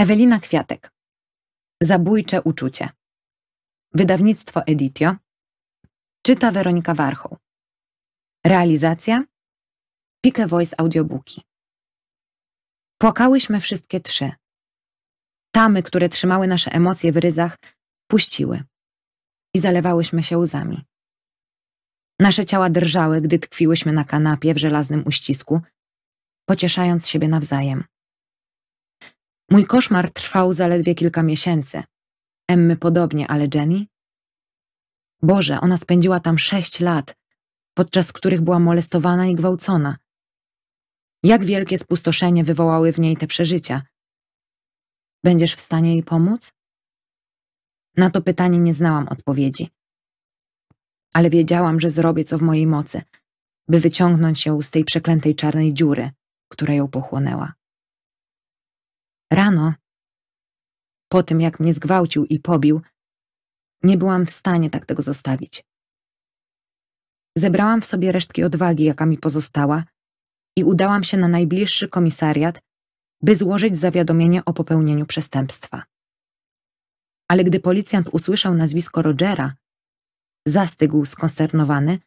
Ewelina Kwiatek. Zabójcze uczucie. Wydawnictwo Editio. Czyta Weronika Warchoł. Realizacja. Pike Voice Audiobooki. Płakałyśmy wszystkie trzy. Tamy, które trzymały nasze emocje w ryzach, puściły. I zalewałyśmy się łzami. Nasze ciała drżały, gdy tkwiłyśmy na kanapie w żelaznym uścisku, pocieszając siebie nawzajem. Mój koszmar trwał zaledwie kilka miesięcy. Emmy podobnie, ale Jenny? Boże, ona spędziła tam sześć lat, podczas których była molestowana i gwałcona. Jak wielkie spustoszenie wywołały w niej te przeżycia? Będziesz w stanie jej pomóc? Na to pytanie nie znałam odpowiedzi. Ale wiedziałam, że zrobię co w mojej mocy, by wyciągnąć ją z tej przeklętej czarnej dziury, która ją pochłonęła. Rano, po tym jak mnie zgwałcił i pobił, nie byłam w stanie tak tego zostawić. Zebrałam w sobie resztki odwagi, jaka mi pozostała, i udałam się na najbliższy komisariat, by złożyć zawiadomienie o popełnieniu przestępstwa. Ale gdy policjant usłyszał nazwisko Rogera, zastygł skonsternowany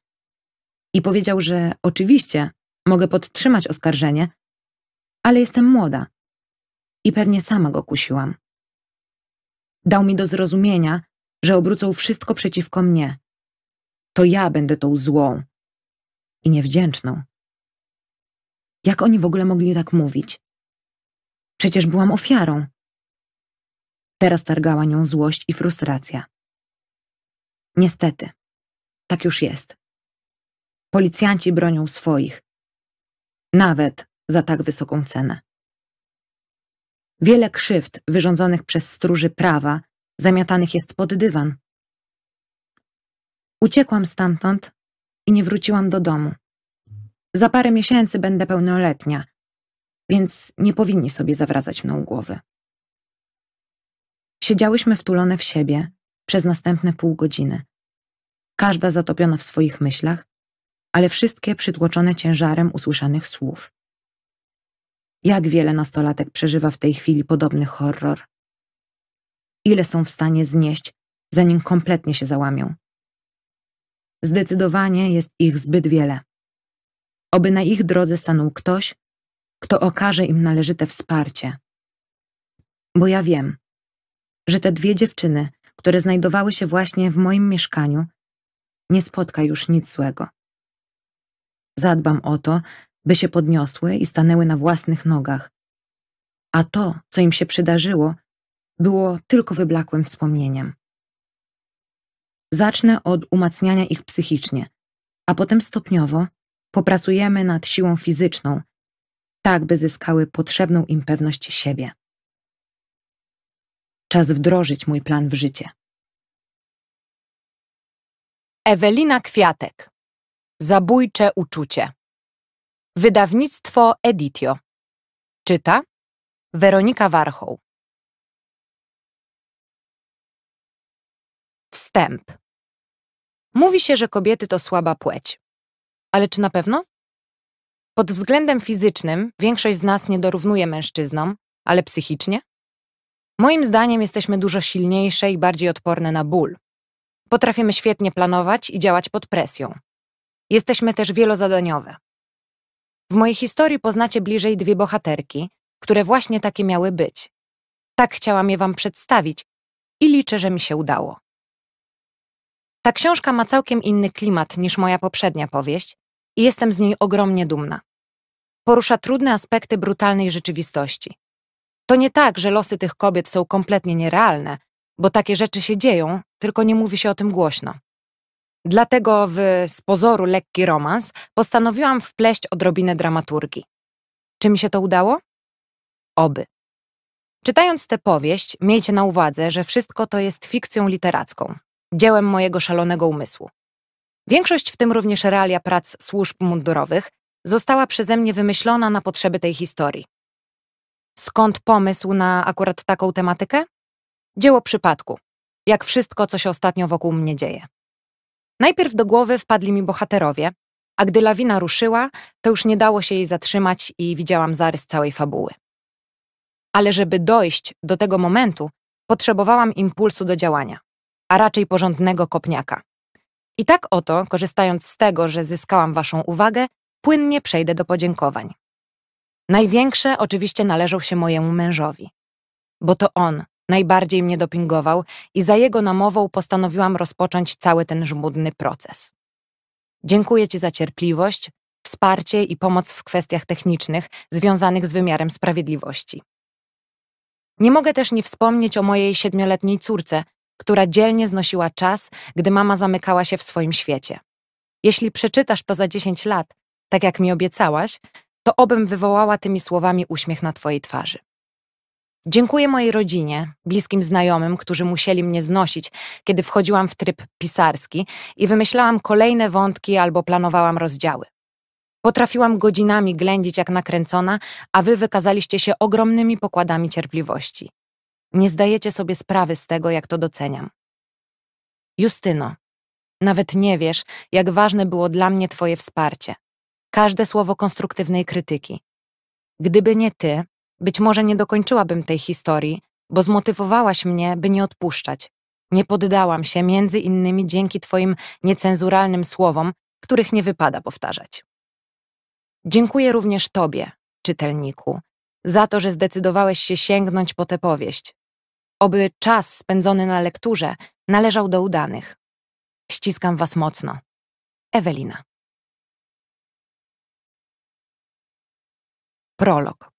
i powiedział, że oczywiście mogę podtrzymać oskarżenie, ale jestem młoda i pewnie sama go kusiłam. Dał mi do zrozumienia, że obrócą wszystko przeciwko mnie. To ja będę tą złą i niewdzięczną. Jak oni w ogóle mogli tak mówić? Przecież byłam ofiarą. Teraz targała nią złość i frustracja. Niestety, tak już jest. Policjanci bronią swoich. Nawet za tak wysoką cenę. Wiele krzywd wyrządzonych przez stróży prawa zamiatanych jest pod dywan. Uciekłam stamtąd i nie wróciłam do domu. Za parę miesięcy będę pełnoletnia, więc nie powinni sobie zawracać mną głowy. Siedziałyśmy wtulone w siebie przez następne pół godziny. Każda zatopiona w swoich myślach, ale wszystkie przytłoczone ciężarem usłyszanych słów. Jak wiele nastolatek przeżywa w tej chwili podobny horror? Ile są w stanie znieść, zanim kompletnie się załamią? Zdecydowanie jest ich zbyt wiele. Oby na ich drodze stanął ktoś, kto okaże im należyte wsparcie. Bo ja wiem, że te dwie dziewczyny, które znajdowały się właśnie w moim mieszkaniu, nie spotka już nic złego. Zadbam o to, by się podniosły i stanęły na własnych nogach. A to, co im się przydarzyło, było tylko wyblakłym wspomnieniem. Zacznę od umacniania ich psychicznie, a potem stopniowo popracujemy nad siłą fizyczną, tak by zyskały potrzebną im pewność siebie. Czas wdrożyć mój plan w życie. Ewelina Kwiatek Zabójcze uczucie Wydawnictwo Editio. Czyta Weronika Warchoł. Wstęp. Mówi się, że kobiety to słaba płeć. Ale czy na pewno? Pod względem fizycznym większość z nas nie dorównuje mężczyznom, ale psychicznie? Moim zdaniem jesteśmy dużo silniejsze i bardziej odporne na ból. Potrafimy świetnie planować i działać pod presją. Jesteśmy też wielozadaniowe w mojej historii poznacie bliżej dwie bohaterki, które właśnie takie miały być. Tak chciałam je Wam przedstawić i liczę, że mi się udało. Ta książka ma całkiem inny klimat niż moja poprzednia powieść i jestem z niej ogromnie dumna. Porusza trudne aspekty brutalnej rzeczywistości. To nie tak, że losy tych kobiet są kompletnie nierealne, bo takie rzeczy się dzieją, tylko nie mówi się o tym głośno. Dlatego w z pozoru lekki romans postanowiłam wpleść odrobinę dramaturgii. Czy mi się to udało? Oby. Czytając tę powieść, miejcie na uwadze, że wszystko to jest fikcją literacką, dziełem mojego szalonego umysłu. Większość, w tym również realia prac służb mundurowych, została przeze mnie wymyślona na potrzeby tej historii. Skąd pomysł na akurat taką tematykę? Dzieło przypadku, jak wszystko, co się ostatnio wokół mnie dzieje. Najpierw do głowy wpadli mi bohaterowie, a gdy lawina ruszyła, to już nie dało się jej zatrzymać i widziałam zarys całej fabuły. Ale żeby dojść do tego momentu, potrzebowałam impulsu do działania, a raczej porządnego kopniaka. I tak oto, korzystając z tego, że zyskałam Waszą uwagę, płynnie przejdę do podziękowań. Największe oczywiście należą się mojemu mężowi, bo to on Najbardziej mnie dopingował i za jego namową postanowiłam rozpocząć cały ten żmudny proces. Dziękuję Ci za cierpliwość, wsparcie i pomoc w kwestiach technicznych związanych z wymiarem sprawiedliwości. Nie mogę też nie wspomnieć o mojej siedmioletniej córce, która dzielnie znosiła czas, gdy mama zamykała się w swoim świecie. Jeśli przeczytasz to za 10 lat, tak jak mi obiecałaś, to obym wywołała tymi słowami uśmiech na Twojej twarzy. Dziękuję mojej rodzinie, bliskim znajomym, którzy musieli mnie znosić, kiedy wchodziłam w tryb pisarski i wymyślałam kolejne wątki albo planowałam rozdziały. Potrafiłam godzinami ględzić jak nakręcona, a wy wykazaliście się ogromnymi pokładami cierpliwości. Nie zdajecie sobie sprawy z tego, jak to doceniam. Justyno, nawet nie wiesz, jak ważne było dla mnie Twoje wsparcie. Każde słowo konstruktywnej krytyki. Gdyby nie Ty, być może nie dokończyłabym tej historii, bo zmotywowałaś mnie, by nie odpuszczać. Nie poddałam się między innymi dzięki Twoim niecenzuralnym słowom, których nie wypada powtarzać. Dziękuję również Tobie, czytelniku, za to, że zdecydowałeś się sięgnąć po tę powieść. Oby czas spędzony na lekturze należał do udanych. Ściskam Was mocno. Ewelina. Prolog.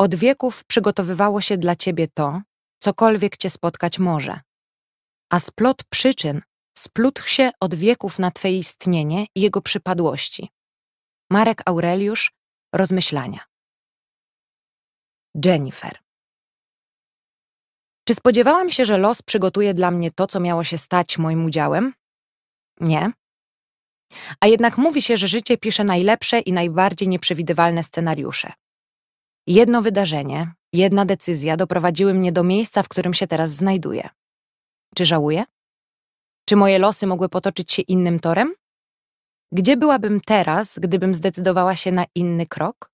Od wieków przygotowywało się dla ciebie to, cokolwiek cię spotkać może. A splot przyczyn splótł się od wieków na twoje istnienie i jego przypadłości. Marek Aureliusz, rozmyślania. Jennifer. Czy spodziewałam się, że los przygotuje dla mnie to, co miało się stać moim udziałem? Nie. A jednak mówi się, że życie pisze najlepsze i najbardziej nieprzewidywalne scenariusze. Jedno wydarzenie, jedna decyzja doprowadziły mnie do miejsca, w którym się teraz znajduję. Czy żałuję? Czy moje losy mogły potoczyć się innym torem? Gdzie byłabym teraz, gdybym zdecydowała się na inny krok?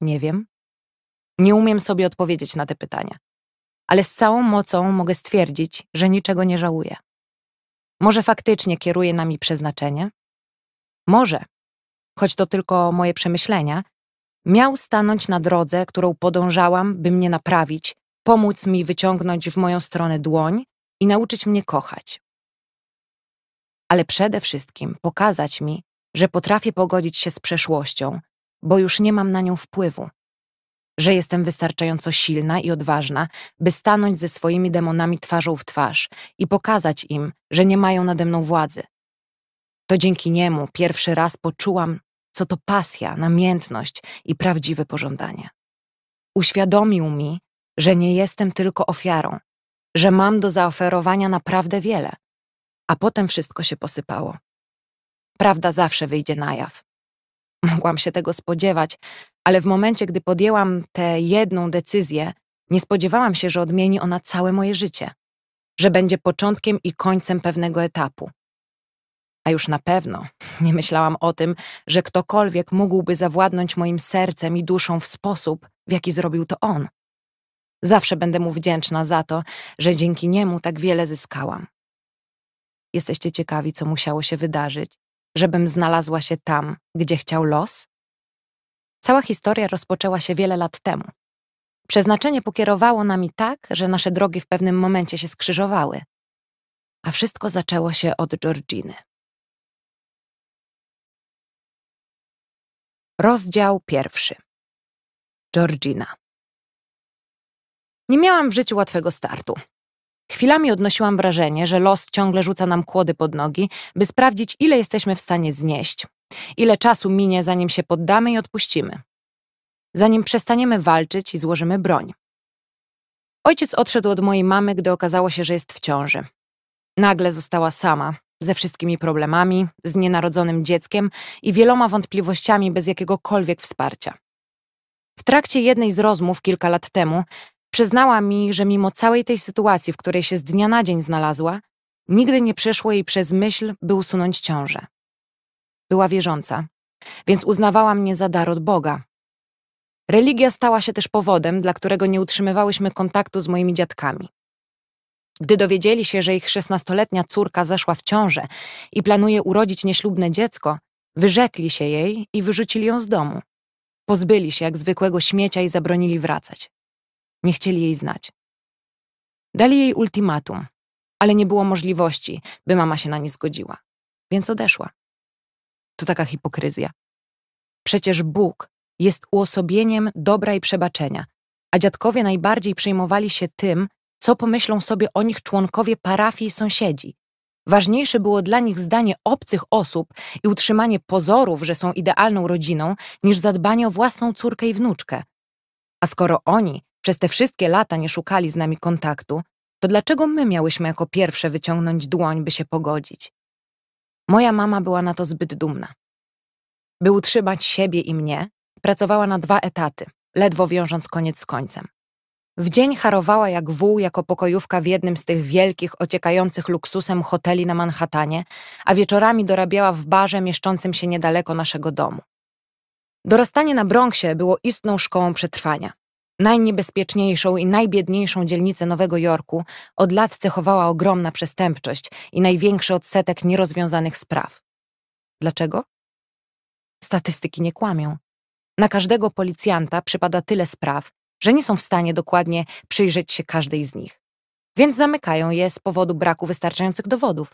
Nie wiem. Nie umiem sobie odpowiedzieć na te pytania, ale z całą mocą mogę stwierdzić, że niczego nie żałuję. Może faktycznie kieruje nami przeznaczenie? Może, choć to tylko moje przemyślenia, Miał stanąć na drodze, którą podążałam, by mnie naprawić, pomóc mi wyciągnąć w moją stronę dłoń i nauczyć mnie kochać. Ale przede wszystkim pokazać mi, że potrafię pogodzić się z przeszłością, bo już nie mam na nią wpływu. Że jestem wystarczająco silna i odważna, by stanąć ze swoimi demonami twarzą w twarz i pokazać im, że nie mają nade mną władzy. To dzięki niemu pierwszy raz poczułam, co to pasja, namiętność i prawdziwe pożądanie. Uświadomił mi, że nie jestem tylko ofiarą, że mam do zaoferowania naprawdę wiele, a potem wszystko się posypało. Prawda zawsze wyjdzie na jaw. Mogłam się tego spodziewać, ale w momencie, gdy podjęłam tę jedną decyzję, nie spodziewałam się, że odmieni ona całe moje życie, że będzie początkiem i końcem pewnego etapu, a już na pewno nie myślałam o tym, że ktokolwiek mógłby zawładnąć moim sercem i duszą w sposób, w jaki zrobił to on. Zawsze będę mu wdzięczna za to, że dzięki niemu tak wiele zyskałam. Jesteście ciekawi, co musiało się wydarzyć, żebym znalazła się tam, gdzie chciał los? Cała historia rozpoczęła się wiele lat temu. Przeznaczenie pokierowało nami tak, że nasze drogi w pewnym momencie się skrzyżowały. A wszystko zaczęło się od Georginy. Rozdział pierwszy. Georgina. Nie miałam w życiu łatwego startu. Chwilami odnosiłam wrażenie, że los ciągle rzuca nam kłody pod nogi, by sprawdzić, ile jesteśmy w stanie znieść, ile czasu minie, zanim się poddamy i odpuścimy, zanim przestaniemy walczyć i złożymy broń. Ojciec odszedł od mojej mamy, gdy okazało się, że jest w ciąży. Nagle została sama, ze wszystkimi problemami, z nienarodzonym dzieckiem i wieloma wątpliwościami bez jakiegokolwiek wsparcia. W trakcie jednej z rozmów kilka lat temu przyznała mi, że mimo całej tej sytuacji, w której się z dnia na dzień znalazła, nigdy nie przeszło jej przez myśl, by usunąć ciążę. Była wierząca, więc uznawała mnie za dar od Boga. Religia stała się też powodem, dla którego nie utrzymywałyśmy kontaktu z moimi dziadkami. Gdy dowiedzieli się, że ich szesnastoletnia córka zeszła w ciążę i planuje urodzić nieślubne dziecko, wyrzekli się jej i wyrzucili ją z domu. Pozbyli się jak zwykłego śmiecia i zabronili wracać. Nie chcieli jej znać. Dali jej ultimatum, ale nie było możliwości, by mama się na nie zgodziła, więc odeszła. To taka hipokryzja. Przecież Bóg jest uosobieniem dobra i przebaczenia, a dziadkowie najbardziej przejmowali się tym, co pomyślą sobie o nich członkowie parafii i sąsiedzi. Ważniejsze było dla nich zdanie obcych osób i utrzymanie pozorów, że są idealną rodziną, niż zadbanie o własną córkę i wnuczkę. A skoro oni przez te wszystkie lata nie szukali z nami kontaktu, to dlaczego my miałyśmy jako pierwsze wyciągnąć dłoń, by się pogodzić? Moja mama była na to zbyt dumna. By utrzymać siebie i mnie, pracowała na dwa etaty, ledwo wiążąc koniec z końcem. W dzień harowała jak wół jako pokojówka w jednym z tych wielkich, ociekających luksusem hoteli na Manhattanie, a wieczorami dorabiała w barze mieszczącym się niedaleko naszego domu. Dorastanie na Bronxie było istną szkołą przetrwania. Najniebezpieczniejszą i najbiedniejszą dzielnicę Nowego Jorku od lat cechowała ogromna przestępczość i największy odsetek nierozwiązanych spraw. Dlaczego? Statystyki nie kłamią. Na każdego policjanta przypada tyle spraw, że nie są w stanie dokładnie przyjrzeć się każdej z nich, więc zamykają je z powodu braku wystarczających dowodów.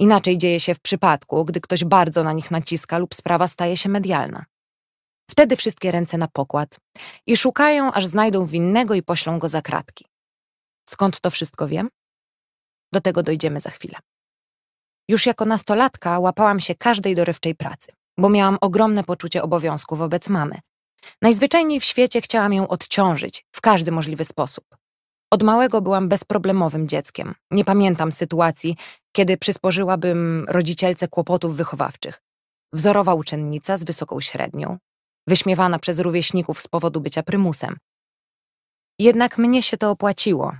Inaczej dzieje się w przypadku, gdy ktoś bardzo na nich naciska lub sprawa staje się medialna. Wtedy wszystkie ręce na pokład i szukają, aż znajdą winnego i poślą go za kratki. Skąd to wszystko wiem? Do tego dojdziemy za chwilę. Już jako nastolatka łapałam się każdej dorywczej pracy, bo miałam ogromne poczucie obowiązku wobec mamy, Najzwyczajniej w świecie chciałam ją odciążyć w każdy możliwy sposób. Od małego byłam bezproblemowym dzieckiem. Nie pamiętam sytuacji, kiedy przysporzyłabym rodzicielce kłopotów wychowawczych. Wzorowa uczennica z wysoką średnią, wyśmiewana przez rówieśników z powodu bycia prymusem. Jednak mnie się to opłaciło,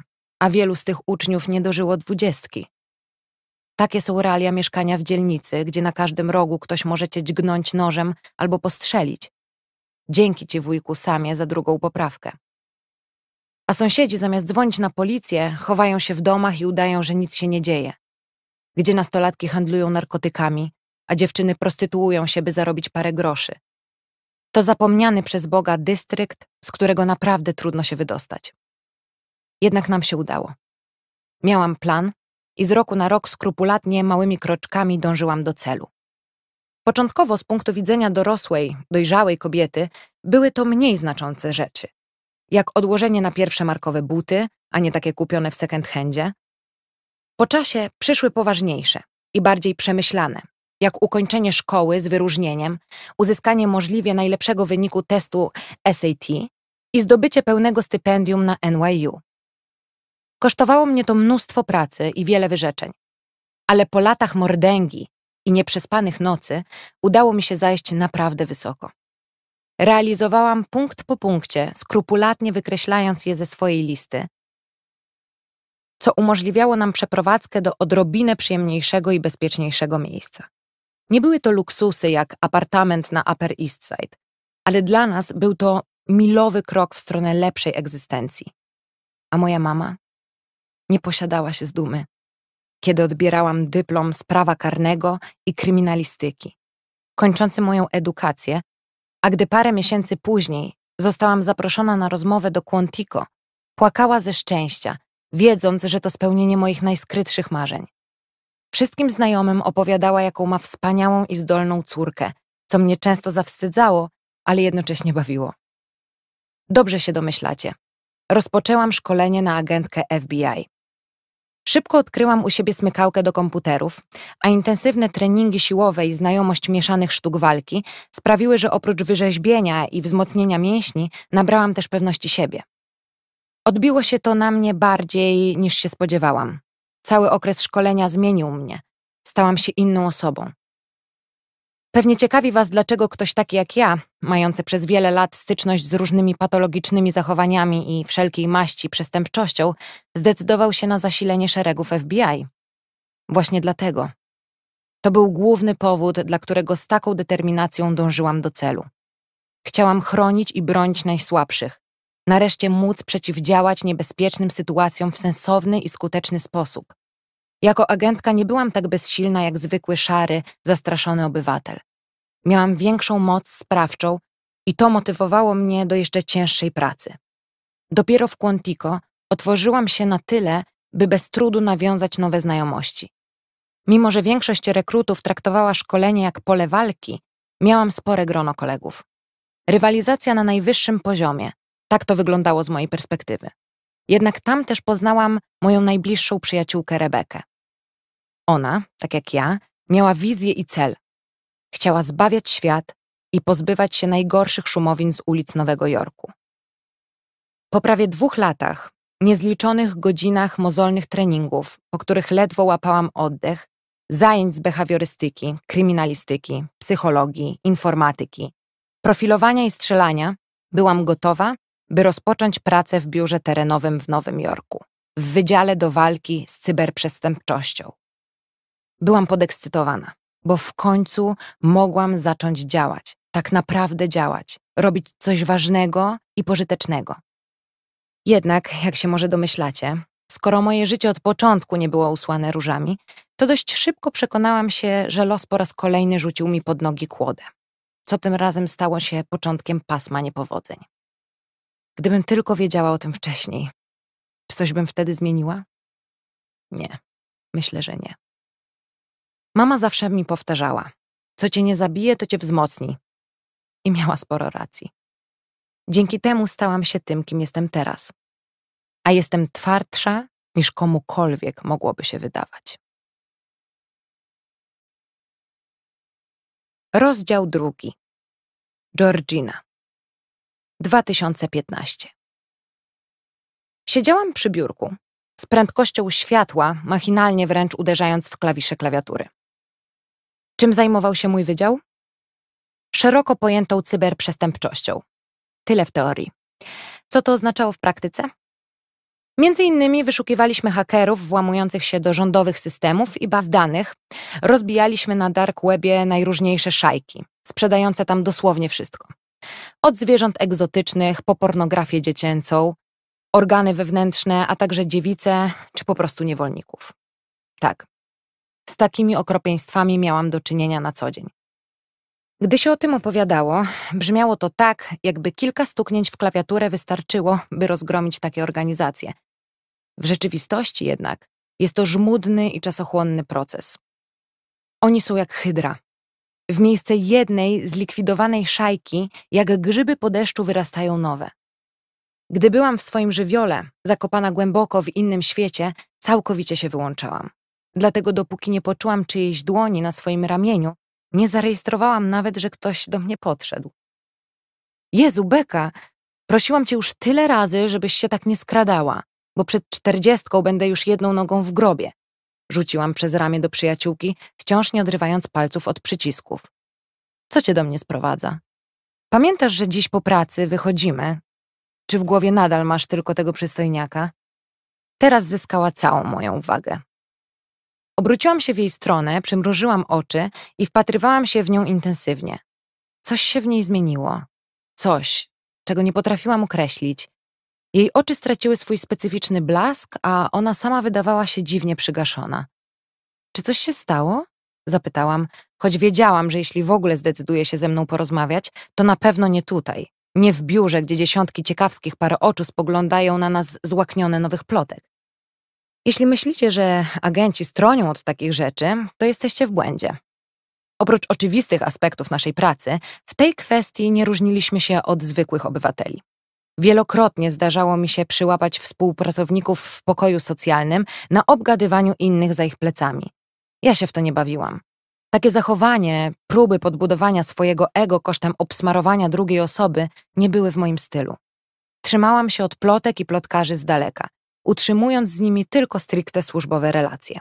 a wielu z tych uczniów nie dożyło dwudziestki. Takie są realia mieszkania w dzielnicy, gdzie na każdym rogu ktoś może cię dźgnąć nożem albo postrzelić. Dzięki ci, wujku Samie, za drugą poprawkę. A sąsiedzi zamiast dzwonić na policję, chowają się w domach i udają, że nic się nie dzieje. Gdzie nastolatki handlują narkotykami, a dziewczyny prostytuują się, by zarobić parę groszy. To zapomniany przez Boga dystrykt, z którego naprawdę trudno się wydostać. Jednak nam się udało. Miałam plan i z roku na rok skrupulatnie małymi kroczkami dążyłam do celu. Początkowo z punktu widzenia dorosłej, dojrzałej kobiety były to mniej znaczące rzeczy, jak odłożenie na pierwsze markowe buty, a nie takie kupione w second-handzie. Po czasie przyszły poważniejsze i bardziej przemyślane, jak ukończenie szkoły z wyróżnieniem, uzyskanie możliwie najlepszego wyniku testu SAT i zdobycie pełnego stypendium na NYU. Kosztowało mnie to mnóstwo pracy i wiele wyrzeczeń. Ale po latach mordęgi i nieprzespanych nocy udało mi się zajść naprawdę wysoko. Realizowałam punkt po punkcie, skrupulatnie wykreślając je ze swojej listy, co umożliwiało nam przeprowadzkę do odrobinę przyjemniejszego i bezpieczniejszego miejsca. Nie były to luksusy jak apartament na Upper East Side, ale dla nas był to milowy krok w stronę lepszej egzystencji. A moja mama nie posiadała się z dumy kiedy odbierałam dyplom z prawa karnego i kryminalistyki, kończący moją edukację, a gdy parę miesięcy później zostałam zaproszona na rozmowę do Quantico, płakała ze szczęścia, wiedząc, że to spełnienie moich najskrytszych marzeń. Wszystkim znajomym opowiadała, jaką ma wspaniałą i zdolną córkę, co mnie często zawstydzało, ale jednocześnie bawiło. Dobrze się domyślacie. Rozpoczęłam szkolenie na agentkę FBI. Szybko odkryłam u siebie smykałkę do komputerów, a intensywne treningi siłowe i znajomość mieszanych sztuk walki sprawiły, że oprócz wyrzeźbienia i wzmocnienia mięśni, nabrałam też pewności siebie. Odbiło się to na mnie bardziej niż się spodziewałam. Cały okres szkolenia zmienił mnie. Stałam się inną osobą. Pewnie ciekawi Was, dlaczego ktoś taki jak ja, mający przez wiele lat styczność z różnymi patologicznymi zachowaniami i wszelkiej maści przestępczością, zdecydował się na zasilenie szeregów FBI. Właśnie dlatego. To był główny powód, dla którego z taką determinacją dążyłam do celu. Chciałam chronić i bronić najsłabszych, nareszcie móc przeciwdziałać niebezpiecznym sytuacjom w sensowny i skuteczny sposób. Jako agentka nie byłam tak bezsilna jak zwykły szary, zastraszony obywatel. Miałam większą moc sprawczą i to motywowało mnie do jeszcze cięższej pracy. Dopiero w Quantico otworzyłam się na tyle, by bez trudu nawiązać nowe znajomości. Mimo, że większość rekrutów traktowała szkolenie jak pole walki, miałam spore grono kolegów. Rywalizacja na najwyższym poziomie, tak to wyglądało z mojej perspektywy. Jednak tam też poznałam moją najbliższą przyjaciółkę Rebekę. Ona, tak jak ja, miała wizję i cel. Chciała zbawiać świat i pozbywać się najgorszych szumowin z ulic Nowego Jorku. Po prawie dwóch latach, niezliczonych godzinach mozolnych treningów, po których ledwo łapałam oddech, zajęć z behawiorystyki, kryminalistyki, psychologii, informatyki, profilowania i strzelania, byłam gotowa, by rozpocząć pracę w biurze terenowym w Nowym Jorku, w Wydziale do Walki z Cyberprzestępczością. Byłam podekscytowana, bo w końcu mogłam zacząć działać, tak naprawdę działać, robić coś ważnego i pożytecznego. Jednak, jak się może domyślacie, skoro moje życie od początku nie było usłane różami, to dość szybko przekonałam się, że los po raz kolejny rzucił mi pod nogi kłodę, co tym razem stało się początkiem pasma niepowodzeń. Gdybym tylko wiedziała o tym wcześniej, czy coś bym wtedy zmieniła? Nie, myślę, że nie. Mama zawsze mi powtarzała: Co cię nie zabije, to cię wzmocni. I miała sporo racji. Dzięki temu stałam się tym, kim jestem teraz. A jestem twardsza niż komukolwiek mogłoby się wydawać. Rozdział drugi. Georgina. 2015. Siedziałam przy biurku, z prędkością światła, machinalnie wręcz uderzając w klawisze klawiatury. Czym zajmował się mój wydział? Szeroko pojętą cyberprzestępczością. Tyle w teorii. Co to oznaczało w praktyce? Między innymi wyszukiwaliśmy hakerów włamujących się do rządowych systemów i baz danych, rozbijaliśmy na dark webie najróżniejsze szajki, sprzedające tam dosłownie wszystko. Od zwierząt egzotycznych po pornografię dziecięcą, organy wewnętrzne, a także dziewice czy po prostu niewolników. Tak, z takimi okropieństwami miałam do czynienia na co dzień. Gdy się o tym opowiadało, brzmiało to tak, jakby kilka stuknięć w klawiaturę wystarczyło, by rozgromić takie organizacje. W rzeczywistości jednak jest to żmudny i czasochłonny proces. Oni są jak hydra. W miejsce jednej zlikwidowanej szajki, jak grzyby po deszczu, wyrastają nowe. Gdy byłam w swoim żywiole, zakopana głęboko w innym świecie, całkowicie się wyłączałam. Dlatego dopóki nie poczułam czyjejś dłoni na swoim ramieniu, nie zarejestrowałam nawet, że ktoś do mnie podszedł. Jezu, Beka, prosiłam cię już tyle razy, żebyś się tak nie skradała, bo przed czterdziestką będę już jedną nogą w grobie. Rzuciłam przez ramię do przyjaciółki, wciąż nie odrywając palców od przycisków. Co cię do mnie sprowadza? Pamiętasz, że dziś po pracy wychodzimy? Czy w głowie nadal masz tylko tego przystojniaka? Teraz zyskała całą moją uwagę. Obróciłam się w jej stronę, przymrużyłam oczy i wpatrywałam się w nią intensywnie. Coś się w niej zmieniło. Coś, czego nie potrafiłam określić. Jej oczy straciły swój specyficzny blask, a ona sama wydawała się dziwnie przygaszona. Czy coś się stało? Zapytałam, choć wiedziałam, że jeśli w ogóle zdecyduje się ze mną porozmawiać, to na pewno nie tutaj, nie w biurze, gdzie dziesiątki ciekawskich par oczu spoglądają na nas złaknione nowych plotek. Jeśli myślicie, że agenci stronią od takich rzeczy, to jesteście w błędzie. Oprócz oczywistych aspektów naszej pracy, w tej kwestii nie różniliśmy się od zwykłych obywateli. Wielokrotnie zdarzało mi się przyłapać współpracowników w pokoju socjalnym na obgadywaniu innych za ich plecami. Ja się w to nie bawiłam. Takie zachowanie, próby podbudowania swojego ego kosztem obsmarowania drugiej osoby nie były w moim stylu. Trzymałam się od plotek i plotkarzy z daleka utrzymując z nimi tylko stricte służbowe relacje.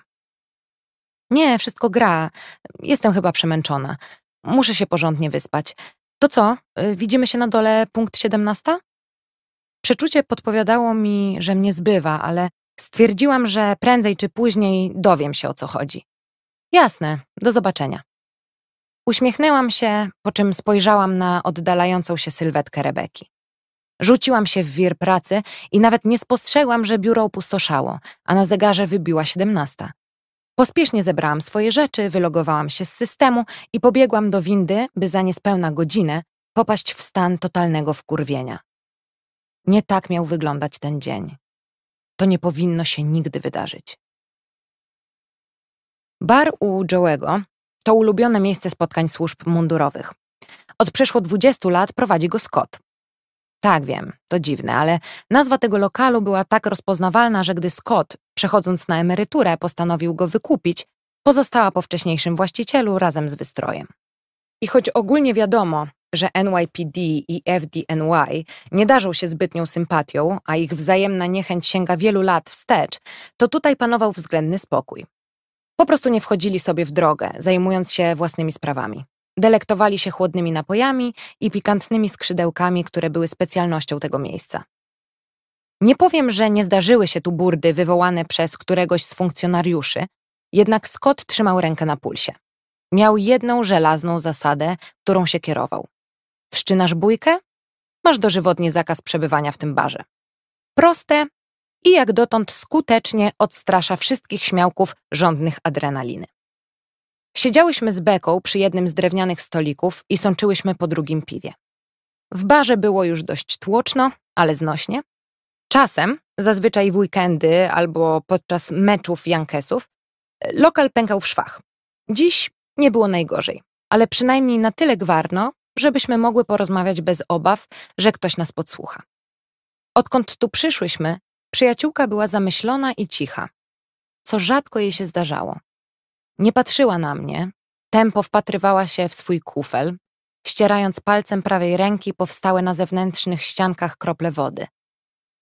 Nie, wszystko gra. Jestem chyba przemęczona. Muszę się porządnie wyspać. To co, y, widzimy się na dole punkt 17? Przeczucie podpowiadało mi, że mnie zbywa, ale stwierdziłam, że prędzej czy później dowiem się o co chodzi. Jasne, do zobaczenia. Uśmiechnęłam się, po czym spojrzałam na oddalającą się sylwetkę Rebeki. Rzuciłam się w wir pracy i nawet nie spostrzegłam, że biuro opustoszało, a na zegarze wybiła siedemnasta. Pospiesznie zebrałam swoje rzeczy, wylogowałam się z systemu i pobiegłam do windy, by za niespełna godzinę popaść w stan totalnego wkurwienia. Nie tak miał wyglądać ten dzień. To nie powinno się nigdy wydarzyć. Bar u Joego to ulubione miejsce spotkań służb mundurowych. Od przeszło 20 lat prowadzi go Scott, tak, wiem, to dziwne, ale nazwa tego lokalu była tak rozpoznawalna, że gdy Scott, przechodząc na emeryturę, postanowił go wykupić, pozostała po wcześniejszym właścicielu razem z wystrojem. I choć ogólnie wiadomo, że NYPD i FDNY nie darzą się zbytnią sympatią, a ich wzajemna niechęć sięga wielu lat wstecz, to tutaj panował względny spokój. Po prostu nie wchodzili sobie w drogę, zajmując się własnymi sprawami. Delektowali się chłodnymi napojami i pikantnymi skrzydełkami, które były specjalnością tego miejsca. Nie powiem, że nie zdarzyły się tu burdy wywołane przez któregoś z funkcjonariuszy, jednak Scott trzymał rękę na pulsie. Miał jedną żelazną zasadę, którą się kierował. Wszczynasz bójkę? Masz dożywotni zakaz przebywania w tym barze. Proste i jak dotąd skutecznie odstrasza wszystkich śmiałków żądnych adrenaliny. Siedziałyśmy z Beką przy jednym z drewnianych stolików i sączyłyśmy po drugim piwie. W barze było już dość tłoczno, ale znośnie. Czasem, zazwyczaj w weekendy albo podczas meczów Jankesów, lokal pękał w szwach. Dziś nie było najgorzej, ale przynajmniej na tyle gwarno, żebyśmy mogły porozmawiać bez obaw, że ktoś nas podsłucha. Odkąd tu przyszłyśmy, przyjaciółka była zamyślona i cicha, co rzadko jej się zdarzało. Nie patrzyła na mnie. Tempo wpatrywała się w swój kufel, ścierając palcem prawej ręki powstałe na zewnętrznych ściankach krople wody.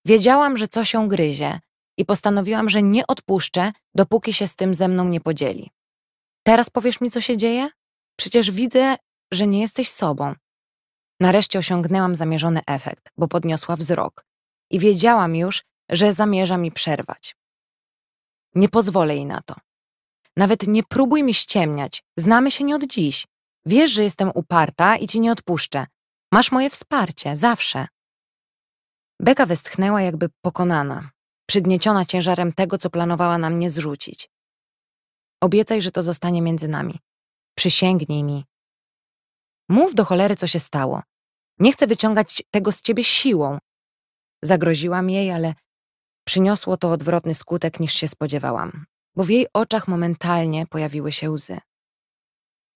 Wiedziałam, że coś ją gryzie i postanowiłam, że nie odpuszczę, dopóki się z tym ze mną nie podzieli. Teraz powiesz mi, co się dzieje? Przecież widzę, że nie jesteś sobą. Nareszcie osiągnęłam zamierzony efekt, bo podniosła wzrok i wiedziałam już, że zamierza mi przerwać. Nie pozwolę jej na to. Nawet nie próbuj mi ściemniać. Znamy się nie od dziś. Wiesz, że jestem uparta i ci nie odpuszczę. Masz moje wsparcie, zawsze. Beka westchnęła jakby pokonana, przygnieciona ciężarem tego, co planowała na mnie zrzucić. Obiecaj, że to zostanie między nami. Przysięgnij mi. Mów do cholery, co się stało. Nie chcę wyciągać tego z ciebie siłą. Zagroziłam jej, ale przyniosło to odwrotny skutek niż się spodziewałam bo w jej oczach momentalnie pojawiły się łzy.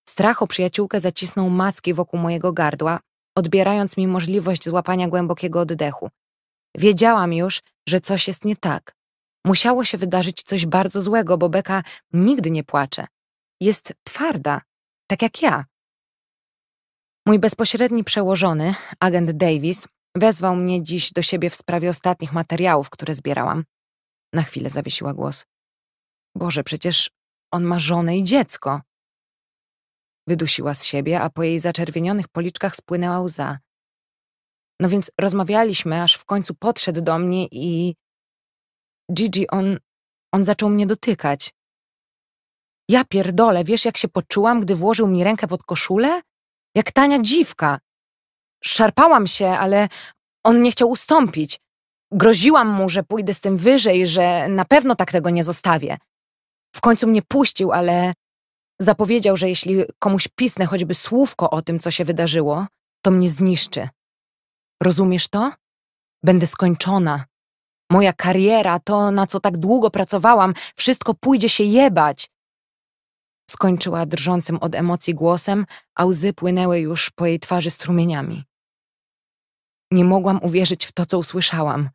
Strach o przyjaciółkę zacisnął macki wokół mojego gardła, odbierając mi możliwość złapania głębokiego oddechu. Wiedziałam już, że coś jest nie tak. Musiało się wydarzyć coś bardzo złego, bo Beka nigdy nie płacze. Jest twarda, tak jak ja. Mój bezpośredni przełożony, agent Davis, wezwał mnie dziś do siebie w sprawie ostatnich materiałów, które zbierałam. Na chwilę zawiesiła głos. Boże, przecież on ma żonę i dziecko. Wydusiła z siebie, a po jej zaczerwienionych policzkach spłynęła łza. No więc rozmawialiśmy, aż w końcu podszedł do mnie i... Gigi, on... on zaczął mnie dotykać. Ja pierdolę, wiesz jak się poczułam, gdy włożył mi rękę pod koszulę? Jak tania dziwka. Szarpałam się, ale on nie chciał ustąpić. Groziłam mu, że pójdę z tym wyżej, że na pewno tak tego nie zostawię. W końcu mnie puścił, ale zapowiedział, że jeśli komuś pisnę choćby słówko o tym, co się wydarzyło, to mnie zniszczy. Rozumiesz to? Będę skończona. Moja kariera, to na co tak długo pracowałam, wszystko pójdzie się jebać. Skończyła drżącym od emocji głosem, a łzy płynęły już po jej twarzy strumieniami. Nie mogłam uwierzyć w to, co usłyszałam.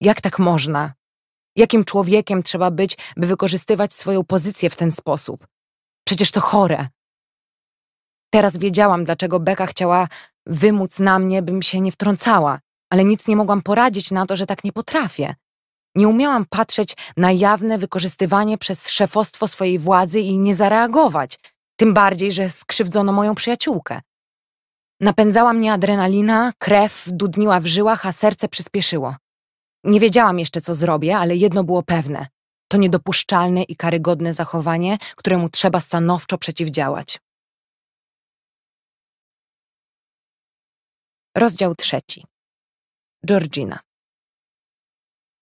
Jak tak można? Jakim człowiekiem trzeba być, by wykorzystywać swoją pozycję w ten sposób? Przecież to chore. Teraz wiedziałam, dlaczego Beka chciała wymóc na mnie, bym się nie wtrącała, ale nic nie mogłam poradzić na to, że tak nie potrafię. Nie umiałam patrzeć na jawne wykorzystywanie przez szefostwo swojej władzy i nie zareagować, tym bardziej, że skrzywdzono moją przyjaciółkę. Napędzała mnie adrenalina, krew dudniła w żyłach, a serce przyspieszyło. Nie wiedziałam jeszcze, co zrobię, ale jedno było pewne. To niedopuszczalne i karygodne zachowanie, któremu trzeba stanowczo przeciwdziałać. Rozdział trzeci. Georgina.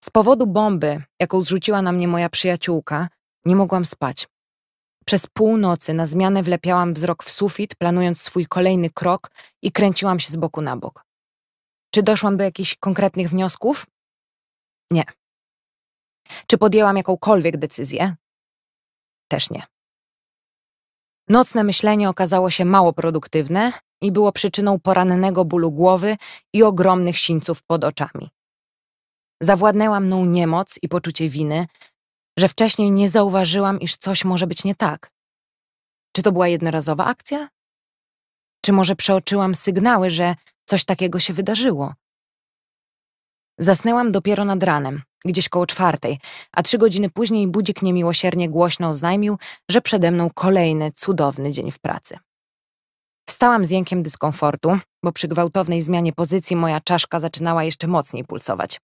Z powodu bomby, jaką zrzuciła na mnie moja przyjaciółka, nie mogłam spać. Przez północy na zmianę wlepiałam wzrok w sufit, planując swój kolejny krok i kręciłam się z boku na bok. Czy doszłam do jakichś konkretnych wniosków? Nie. Czy podjęłam jakąkolwiek decyzję? Też nie. Nocne myślenie okazało się mało produktywne i było przyczyną porannego bólu głowy i ogromnych sińców pod oczami. Zawładnęła mną niemoc i poczucie winy, że wcześniej nie zauważyłam, iż coś może być nie tak. Czy to była jednorazowa akcja? Czy może przeoczyłam sygnały, że coś takiego się wydarzyło? Zasnęłam dopiero nad ranem, gdzieś koło czwartej, a trzy godziny później budzik niemiłosiernie głośno oznajmił, że przede mną kolejny cudowny dzień w pracy. Wstałam z jękiem dyskomfortu, bo przy gwałtownej zmianie pozycji moja czaszka zaczynała jeszcze mocniej pulsować.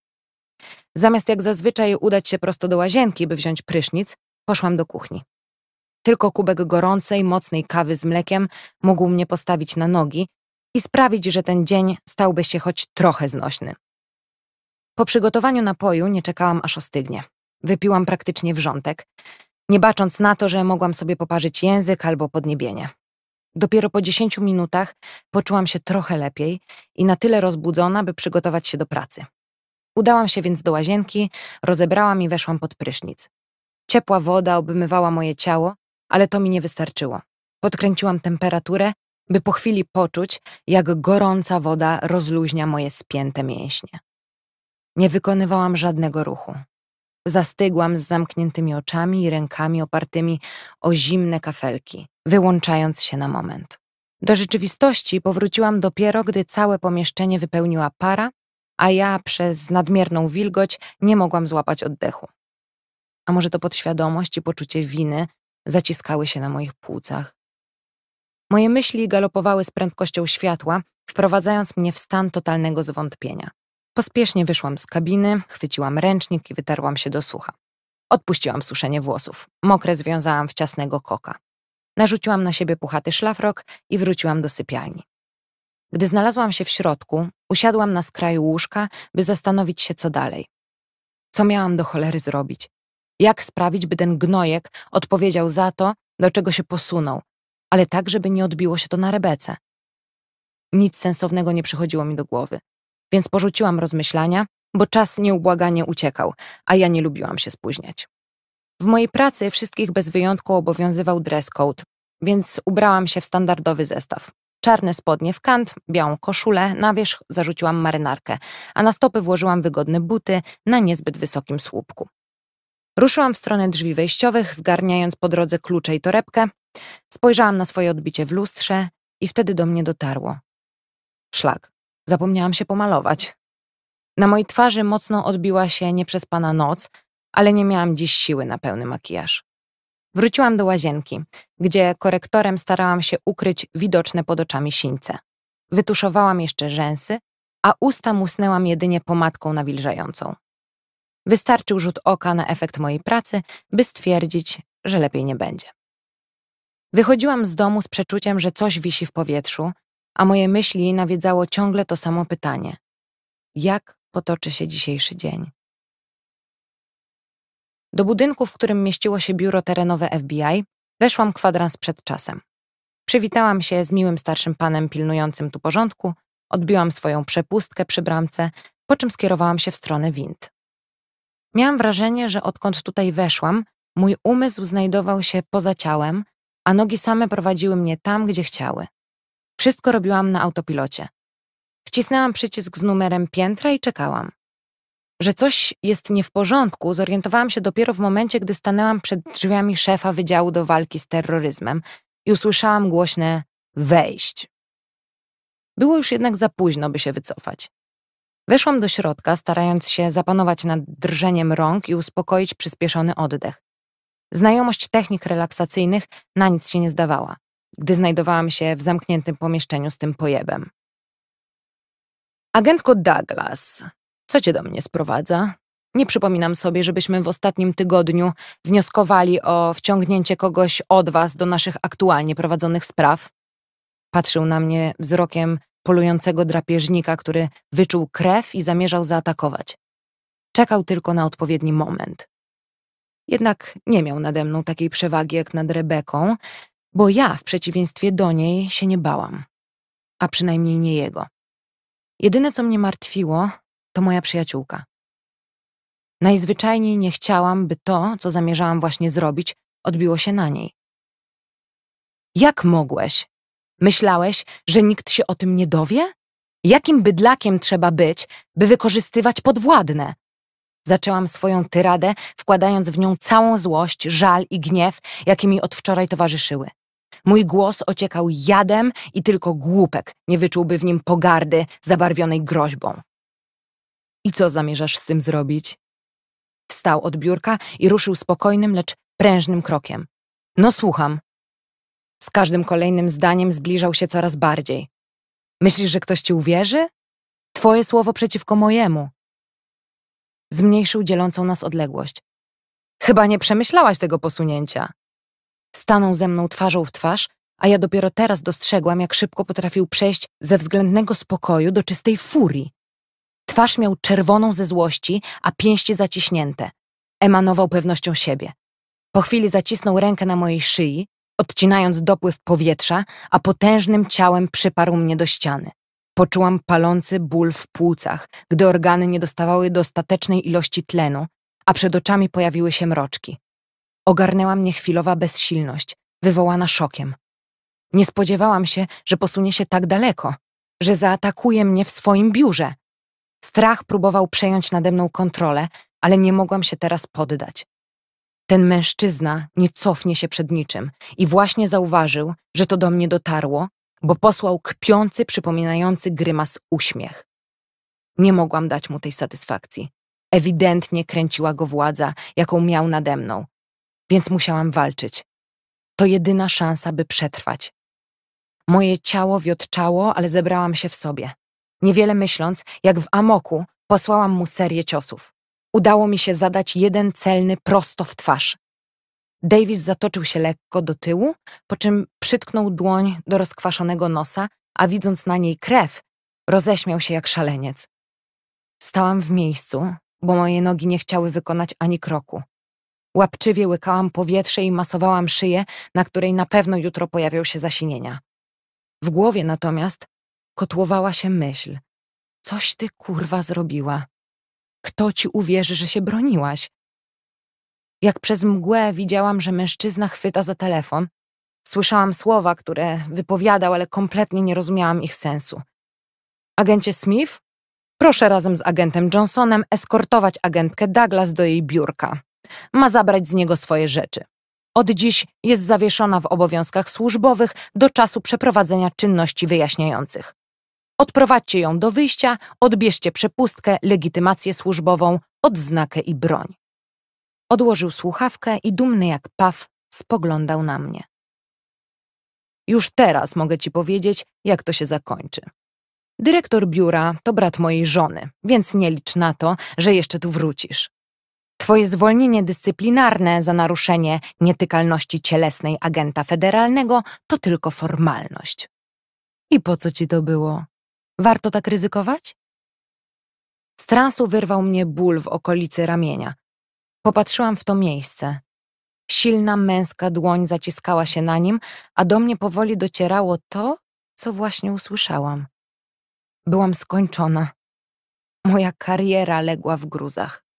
Zamiast jak zazwyczaj udać się prosto do łazienki, by wziąć prysznic, poszłam do kuchni. Tylko kubek gorącej, mocnej kawy z mlekiem mógł mnie postawić na nogi i sprawić, że ten dzień stałby się choć trochę znośny. Po przygotowaniu napoju nie czekałam aż ostygnie. Wypiłam praktycznie wrzątek, nie bacząc na to, że mogłam sobie poparzyć język albo podniebienie. Dopiero po dziesięciu minutach poczułam się trochę lepiej i na tyle rozbudzona, by przygotować się do pracy. Udałam się więc do łazienki, rozebrałam i weszłam pod prysznic. Ciepła woda obmywała moje ciało, ale to mi nie wystarczyło. Podkręciłam temperaturę, by po chwili poczuć, jak gorąca woda rozluźnia moje spięte mięśnie. Nie wykonywałam żadnego ruchu. Zastygłam z zamkniętymi oczami i rękami opartymi o zimne kafelki, wyłączając się na moment. Do rzeczywistości powróciłam dopiero, gdy całe pomieszczenie wypełniła para, a ja przez nadmierną wilgoć nie mogłam złapać oddechu. A może to podświadomość i poczucie winy zaciskały się na moich płucach. Moje myśli galopowały z prędkością światła, wprowadzając mnie w stan totalnego zwątpienia. Pospiesznie wyszłam z kabiny, chwyciłam ręcznik i wytarłam się do sucha. Odpuściłam suszenie włosów. Mokre związałam w ciasnego koka. Narzuciłam na siebie puchaty szlafrok i wróciłam do sypialni. Gdy znalazłam się w środku, usiadłam na skraju łóżka, by zastanowić się, co dalej. Co miałam do cholery zrobić? Jak sprawić, by ten gnojek odpowiedział za to, do czego się posunął, ale tak, żeby nie odbiło się to na Rebece? Nic sensownego nie przychodziło mi do głowy więc porzuciłam rozmyślania, bo czas nieubłaganie uciekał, a ja nie lubiłam się spóźniać. W mojej pracy wszystkich bez wyjątku obowiązywał dress code, więc ubrałam się w standardowy zestaw. Czarne spodnie w kant, białą koszulę, na wierzch zarzuciłam marynarkę, a na stopy włożyłam wygodne buty na niezbyt wysokim słupku. Ruszyłam w stronę drzwi wejściowych, zgarniając po drodze klucze i torebkę. Spojrzałam na swoje odbicie w lustrze i wtedy do mnie dotarło. Szlak. Zapomniałam się pomalować. Na mojej twarzy mocno odbiła się nieprzespana noc, ale nie miałam dziś siły na pełny makijaż. Wróciłam do łazienki, gdzie korektorem starałam się ukryć widoczne pod oczami sińce. Wytuszowałam jeszcze rzęsy, a usta musnęłam jedynie pomadką nawilżającą. Wystarczył rzut oka na efekt mojej pracy, by stwierdzić, że lepiej nie będzie. Wychodziłam z domu z przeczuciem, że coś wisi w powietrzu, a moje myśli nawiedzało ciągle to samo pytanie: jak potoczy się dzisiejszy dzień? Do budynku, w którym mieściło się biuro terenowe FBI, weszłam kwadrans przed czasem. Przywitałam się z miłym starszym panem pilnującym tu porządku, odbiłam swoją przepustkę przy bramce, po czym skierowałam się w stronę wind. Miałam wrażenie, że odkąd tutaj weszłam, mój umysł znajdował się poza ciałem, a nogi same prowadziły mnie tam, gdzie chciały. Wszystko robiłam na autopilocie. Wcisnęłam przycisk z numerem piętra i czekałam. Że coś jest nie w porządku, zorientowałam się dopiero w momencie, gdy stanęłam przed drzwiami szefa Wydziału do Walki z Terroryzmem i usłyszałam głośne wejść. Było już jednak za późno, by się wycofać. Weszłam do środka, starając się zapanować nad drżeniem rąk i uspokoić przyspieszony oddech. Znajomość technik relaksacyjnych na nic się nie zdawała gdy znajdowałam się w zamkniętym pomieszczeniu z tym pojebem. Agentko Douglas, co cię do mnie sprowadza? Nie przypominam sobie, żebyśmy w ostatnim tygodniu wnioskowali o wciągnięcie kogoś od was do naszych aktualnie prowadzonych spraw. Patrzył na mnie wzrokiem polującego drapieżnika, który wyczuł krew i zamierzał zaatakować. Czekał tylko na odpowiedni moment. Jednak nie miał nade mną takiej przewagi jak nad Rebeką, bo ja, w przeciwieństwie do niej, się nie bałam. A przynajmniej nie jego. Jedyne, co mnie martwiło, to moja przyjaciółka. Najzwyczajniej nie chciałam, by to, co zamierzałam właśnie zrobić, odbiło się na niej. Jak mogłeś? Myślałeś, że nikt się o tym nie dowie? Jakim bydlakiem trzeba być, by wykorzystywać podwładne? Zaczęłam swoją tyradę, wkładając w nią całą złość, żal i gniew, jakie mi od wczoraj towarzyszyły. Mój głos ociekał jadem i tylko głupek nie wyczułby w nim pogardy zabarwionej groźbą. I co zamierzasz z tym zrobić? Wstał od biurka i ruszył spokojnym, lecz prężnym krokiem. No słucham. Z każdym kolejnym zdaniem zbliżał się coraz bardziej. Myślisz, że ktoś ci uwierzy? Twoje słowo przeciwko mojemu. Zmniejszył dzielącą nas odległość. Chyba nie przemyślałaś tego posunięcia. Stanął ze mną twarzą w twarz, a ja dopiero teraz dostrzegłam, jak szybko potrafił przejść ze względnego spokoju do czystej furii. Twarz miał czerwoną ze złości, a pięści zaciśnięte. Emanował pewnością siebie. Po chwili zacisnął rękę na mojej szyi, odcinając dopływ powietrza, a potężnym ciałem przyparł mnie do ściany. Poczułam palący ból w płucach, gdy organy nie dostawały dostatecznej ilości tlenu, a przed oczami pojawiły się mroczki. Ogarnęła mnie chwilowa bezsilność, wywołana szokiem. Nie spodziewałam się, że posunie się tak daleko, że zaatakuje mnie w swoim biurze. Strach próbował przejąć nade mną kontrolę, ale nie mogłam się teraz poddać. Ten mężczyzna nie cofnie się przed niczym i właśnie zauważył, że to do mnie dotarło, bo posłał kpiący, przypominający grymas uśmiech. Nie mogłam dać mu tej satysfakcji. Ewidentnie kręciła go władza, jaką miał nade mną, więc musiałam walczyć. To jedyna szansa, by przetrwać. Moje ciało wiotczało, ale zebrałam się w sobie. Niewiele myśląc, jak w amoku, posłałam mu serię ciosów. Udało mi się zadać jeden celny prosto w twarz. Davis zatoczył się lekko do tyłu, po czym przytknął dłoń do rozkwaszonego nosa, a widząc na niej krew, roześmiał się jak szaleniec. Stałam w miejscu, bo moje nogi nie chciały wykonać ani kroku. Łapczywie łykałam powietrze i masowałam szyję, na której na pewno jutro pojawią się zasinienia. W głowie natomiast kotłowała się myśl. Coś ty kurwa zrobiła. Kto ci uwierzy, że się broniłaś? Jak przez mgłę widziałam, że mężczyzna chwyta za telefon, słyszałam słowa, które wypowiadał, ale kompletnie nie rozumiałam ich sensu. Agencie Smith? Proszę razem z agentem Johnsonem eskortować agentkę Douglas do jej biurka ma zabrać z niego swoje rzeczy. Od dziś jest zawieszona w obowiązkach służbowych do czasu przeprowadzenia czynności wyjaśniających. Odprowadźcie ją do wyjścia, odbierzcie przepustkę, legitymację służbową, odznakę i broń. Odłożył słuchawkę i dumny jak paw spoglądał na mnie. Już teraz mogę ci powiedzieć, jak to się zakończy. Dyrektor biura to brat mojej żony, więc nie licz na to, że jeszcze tu wrócisz. Twoje zwolnienie dyscyplinarne za naruszenie nietykalności cielesnej agenta federalnego to tylko formalność. I po co ci to było? Warto tak ryzykować? Z transu wyrwał mnie ból w okolicy ramienia. Popatrzyłam w to miejsce. Silna męska dłoń zaciskała się na nim, a do mnie powoli docierało to, co właśnie usłyszałam. Byłam skończona. Moja kariera legła w gruzach.